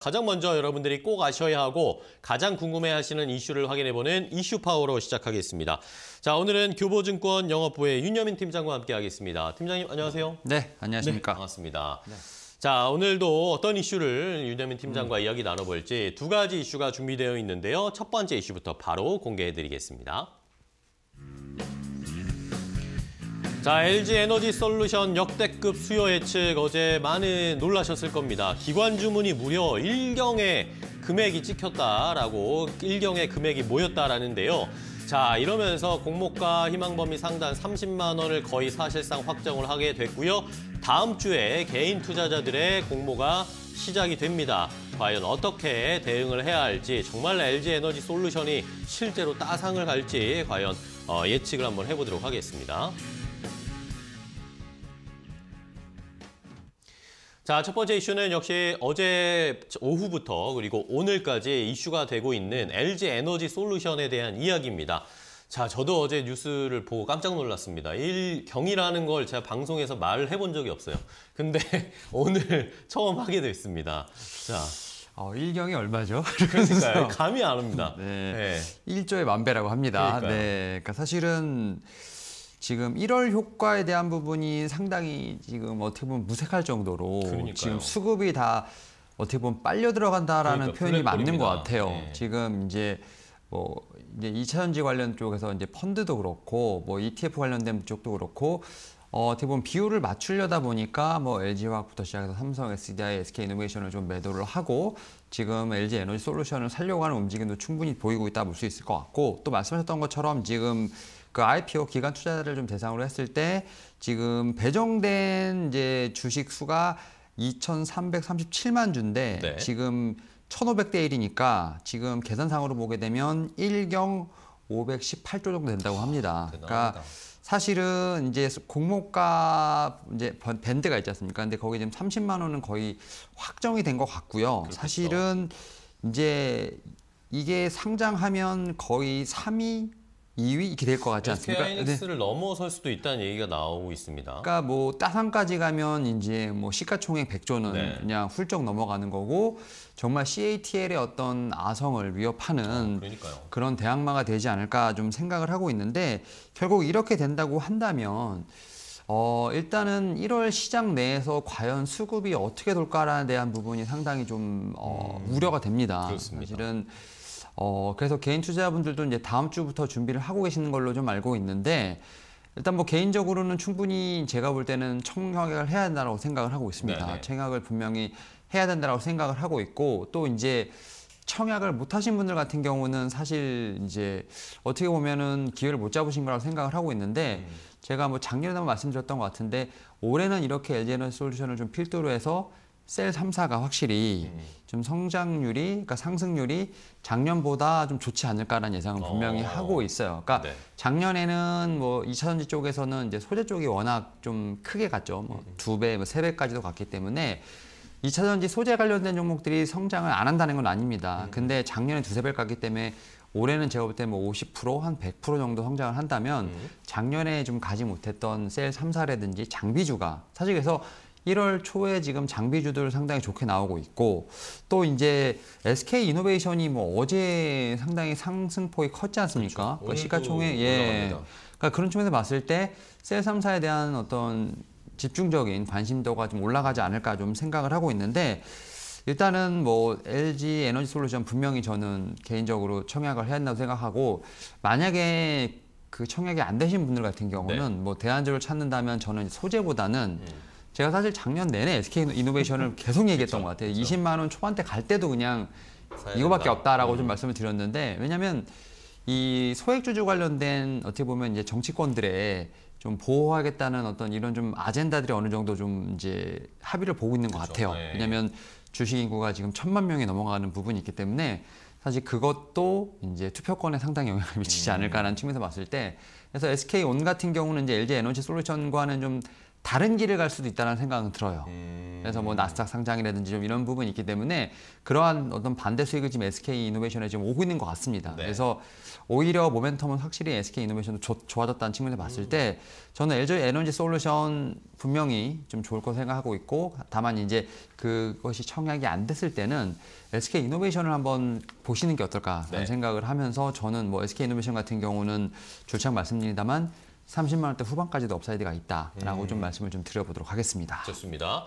가장 먼저 여러분들이 꼭 아셔야 하고 가장 궁금해하시는 이슈를 확인해보는 이슈 파워로 시작하겠습니다. 자 오늘은 교보증권 영업부의 윤여민 팀장과 함께하겠습니다. 팀장님 안녕하세요. 네 안녕하십니까. 네, 반갑습니다. 네. 자 오늘도 어떤 이슈를 윤여민 팀장과 음. 이야기 나눠볼지 두 가지 이슈가 준비되어 있는데요. 첫 번째 이슈부터 바로 공개해드리겠습니다. 자, LG 에너지 솔루션 역대급 수요 예측 어제 많은 놀라셨을 겁니다. 기관 주문이 무려 일경의 금액이 찍혔다라고 일경의 금액이 모였다라는데요. 자, 이러면서 공모가 희망 범위 상단 30만 원을 거의 사실상 확정을 하게 됐고요. 다음 주에 개인 투자자들의 공모가 시작이 됩니다. 과연 어떻게 대응을 해야 할지 정말 LG 에너지 솔루션이 실제로 따상을 갈지 과연 어, 예측을 한번 해보도록 하겠습니다. 자, 첫 번째 이슈는 역시 어제 오후부터 그리고 오늘까지 이슈가 되고 있는 LG 에너지 솔루션에 대한 이야기입니다. 자, 저도 어제 뉴스를 보고 깜짝 놀랐습니다. 일경이라는 걸 제가 방송에서 말을 해본 적이 없어요. 근데 오늘 처음 하게 됐습니다. 자. 어, 일경이 얼마죠? 그러니까요. 감이 안 옵니다. 네. 네. 1조의 만배라고 합니다. 그러니까요. 네. 그러니까 사실은 지금 1월 효과에 대한 부분이 상당히 지금 어떻게 보면 무색할 정도로 그러니까요. 지금 수급이 다 어떻게 보면 빨려 들어간다라는 그러니까, 표현이 맞는 것 같아요. 네. 지금 이제 뭐 이제 이차전지 관련 쪽에서 이제 펀드도 그렇고 뭐 ETF 관련된 쪽도 그렇고 어, 어떻게 보면 비율을 맞추려다 보니까 뭐 LG화학부터 시작해서 삼성, SDI, SK이노베이션을 좀 매도를 하고 지금 LG 에너지 솔루션을 살려고 하는 움직임도 충분히 보이고 있다 볼 수 있을 것 같고 또 말씀하셨던 것처럼 지금 그 IPO 기간 투자자를 좀 대상으로 했을 때 지금 배정된 이제 주식 수가 2,337만 주인데 네. 지금 1,500대 1이니까 지금 계산상으로 보게 되면 1경 518조 정도 된다고 아, 합니다. 그러니까 사실은 이제 공모가 이제 밴드가 있지 않습니까? 근데 거기 지금 30만 원은 거의 확정이 된 것 같고요. 그렇겠죠. 사실은 이제 이게 상장하면 거의 3위 2위 이렇게 될 것 같지 않습니까? 하이닉스를 네. 넘어설 수도 있다는 얘기가 나오고 있습니다. 그러니까 뭐 따상까지 가면 이제 뭐 시가총액 100조는 네. 그냥 훌쩍 넘어가는 거고 정말 CATL의 어떤 아성을 위협하는 아, 그런 대항마가 되지 않을까 좀 생각을 하고 있는데 결국 이렇게 된다고 한다면 어, 일단은 1월 시장 내에서 과연 수급이 어떻게 돌까라는 대한 부분이 상당히 좀 어, 음, 우려가 됩니다. 그렇습니다. 사실은 어, 그래서 개인 투자자분들도 이제 다음 주부터 준비를 하고 계시는 걸로 좀 알고 있는데 일단 뭐 개인적으로는 충분히 제가 볼 때는 청약을 해야 된다고 생각을 하고 있습니다. 네네. 네. 청약을 분명히 해야 된다고 생각을 하고 있고 또 이제 청약을 못 하신 분들 같은 경우는 사실 이제 어떻게 보면은 기회를 못 잡으신 거라고 생각을 하고 있는데 음. 제가 뭐작년에 한번 말씀드렸던 것 같은데 올해는 이렇게 LG 에너지 솔루션을 좀 필두로 해서 셀 3사가 확실히 음. 좀 성장률이 그러니까 상승률이 작년보다 좀 좋지 않을까라는 예상은 분명히 어. 하고 있어요. 그러니까 네. 작년에는 뭐 2차 전지 쪽에서는 이제 소재 쪽이 워낙 좀 크게 갔죠. 뭐두 음. 배, 뭐 세 배까지도 갔기 때문에 2차 전지 소재 관련된 종목들이 성장을 안 한다는 건 아닙니다. 음. 근데 작년에 두세 배 갔기 때문에 올해는 제가 볼 때 뭐 50%, 한 100% 정도 성장을 한다면 작년에 좀 가지 못했던 셀 3사라든지 장비주가 사실 그래서 1월 초에 지금 장비주들 상당히 좋게 나오고 있고 또 이제 SK 이노베이션이 뭐 어제 상당히 상승폭이 컸지 않습니까? 그렇죠. 그러니까 시가총액 예. 그러니까 그런 측면에서 봤을 때 셀삼사에 대한 어떤 집중적인 관심도가 좀 올라가지 않을까 좀 생각을 하고 있는데 일단은 뭐 LG 에너지 솔루션 분명히 저는 개인적으로 청약을 해야 한다고 생각하고 만약에 그 청약이 안 되신 분들 같은 경우는 네. 뭐 대안주를 찾는다면 저는 소재보다는 음. 제가 사실 작년 내내 SK 이노베이션을 계속 얘기했던 그쵸, 것 같아요. 20만 원 초반대 갈 때도 그냥 이거밖에 없다라고 음. 좀 말씀을 드렸는데 왜냐하면 이 소액주주 관련된 어떻게 보면 이제 정치권들의 좀 보호하겠다는 어떤 이런 좀 아젠다들이 어느 정도 좀 이제 합의를 보고 있는 것 그쵸, 같아요. 네. 왜냐하면 주식 인구가 지금 천만 명이 넘어가는 부분이 있기 때문에 사실 그것도 이제 투표권에 상당히 영향을 미치지 음. 않을까라는 측면에서 봤을 때 그래서 SK 온 같은 경우는 이제 LG 에너지 솔루션과는 좀 다른 길을 갈 수도 있다는 생각은 들어요. 음. 그래서 뭐 나스닥 상장이라든지 좀 이런 부분이 있기 때문에 그러한 어떤 반대 수익을 지금 SK 이노베이션에 지금 오고 있는 것 같습니다. 네. 그래서 오히려 모멘텀은 확실히 SK 이노베이션도 조, 좋아졌다는 측면에서 봤을 음. 때 저는 LG 에너지 솔루션 분명히 좀 좋을 거 생각하고 있고 다만 이제 그것이 청약이 안 됐을 때는 SK 이노베이션을 한번 보시는 게 어떨까 라는 네. 생각을 하면서 저는 뭐 SK 이노베이션 같은 경우는 줄창 말씀드립니다만 30만 원대 후반까지도 업사이드가 있다라고 음. 좀 말씀을 좀 드려보도록 하겠습니다. 좋습니다.